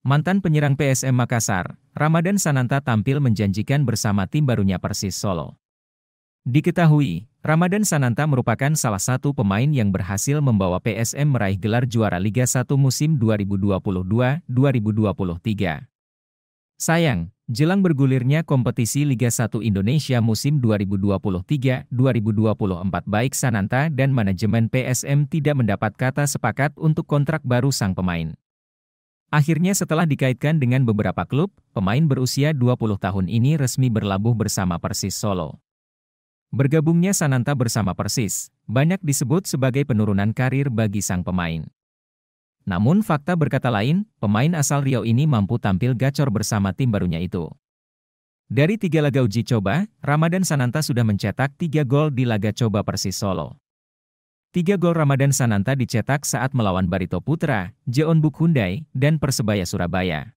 Mantan penyerang PSM Makassar, Ramadan Sananta tampil menjanjikan bersama tim barunya Persis Solo. Diketahui, Ramadan Sananta merupakan salah satu pemain yang berhasil membawa PSM meraih gelar juara Liga 1 musim 2022-2023. Sayang, jelang bergulirnya kompetisi Liga 1 Indonesia musim 2023-2024 baik Sananta dan manajemen PSM tidak mendapat kata sepakat untuk kontrak baru sang pemain. Akhirnya setelah dikaitkan dengan beberapa klub, pemain berusia 20 tahun ini resmi berlabuh bersama Persis Solo. Bergabungnya Sananta bersama Persis, banyak disebut sebagai penurunan karir bagi sang pemain. Namun fakta berkata lain, pemain asal Riau ini mampu tampil gacor bersama tim barunya itu. Dari tiga laga uji coba, Ramadan Sananta sudah mencetak tiga gol di laga coba Persis Solo. Tiga gol Ramadan Sananta dicetak saat melawan Barito Putra, Jeonbuk Hyundai, dan Persebaya Surabaya.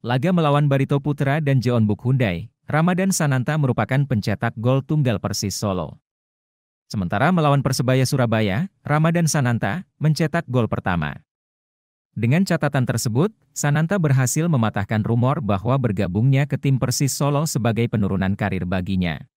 Laga melawan Barito Putra dan Jeonbuk Hyundai, Ramadan Sananta merupakan pencetak gol tunggal Persis Solo. Sementara melawan Persebaya Surabaya, Ramadan Sananta mencetak gol pertama. Dengan catatan tersebut, Sananta berhasil mematahkan rumor bahwa bergabungnya ke tim Persis Solo sebagai penurunan karir baginya.